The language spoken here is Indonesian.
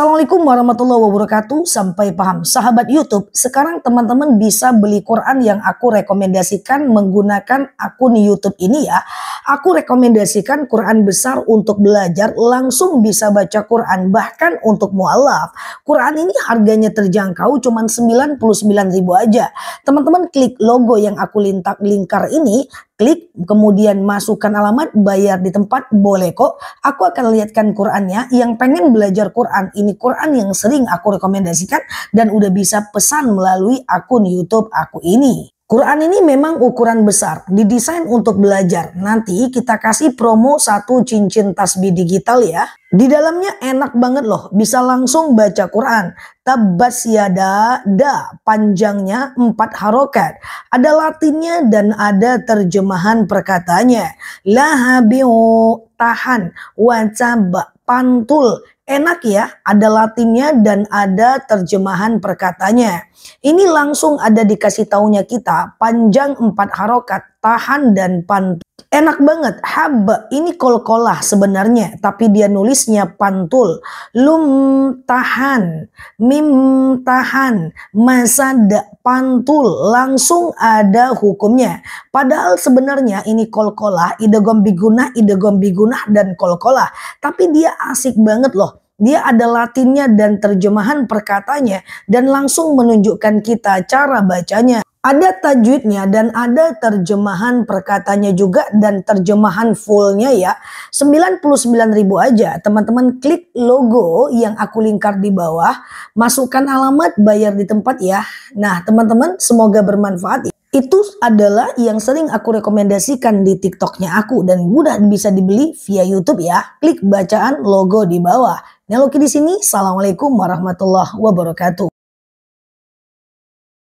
Assalamualaikum warahmatullahi wabarakatuh. Sampai paham sahabat YouTube, sekarang teman-teman bisa beli Quran yang aku rekomendasikan menggunakan akun YouTube ini ya. Aku rekomendasikan Quran besar untuk belajar langsung bisa baca Quran bahkan untuk mualaf. Quran ini harganya terjangkau cuman 99.000 aja. Teman-teman klik logo yang aku lintak lingkar ini klik, kemudian masukkan alamat, bayar di tempat, boleh kok. Aku akan lihatkan Qurannya. Yang pengen belajar Quran, ini Quran yang sering aku rekomendasikan dan udah bisa pesan melalui akun YouTube aku ini. Quran ini memang ukuran besar, didesain untuk belajar. Nanti kita kasih promo satu cincin tasbih digital ya. Di dalamnya enak banget loh, bisa langsung baca Quran. Tabas yada da, panjangnya empat harokat. Ada latinnya dan ada terjemahan perkatanya. Lahabiu, tahan, wacaba pantul, Enak ya, ada latinnya dan ada terjemahan perkatanya. Ini langsung ada dikasih taunya kita, panjang empat harokat, tahan dan pantul. Enak banget, haba ini kol-kolah sebenarnya, tapi dia nulisnya pantul. Lum tahan, mim tahan, masada pantul, langsung ada hukumnya. Padahal sebenarnya ini kol-kolah, guna, ide idegom guna dan kol-kolah. Tapi dia asik banget loh dia ada latinnya dan terjemahan perkatanya dan langsung menunjukkan kita cara bacanya ada tajwidnya dan ada terjemahan perkatanya juga dan terjemahan fullnya ya 99 ribu aja teman-teman klik logo yang aku lingkar di bawah masukkan alamat bayar di tempat ya nah teman-teman semoga bermanfaat itu adalah yang sering aku rekomendasikan di tiktoknya aku dan mudah bisa dibeli via youtube ya klik bacaan logo di bawah Neloki di sini assalamualaikum warahmatullahi wabarakatuh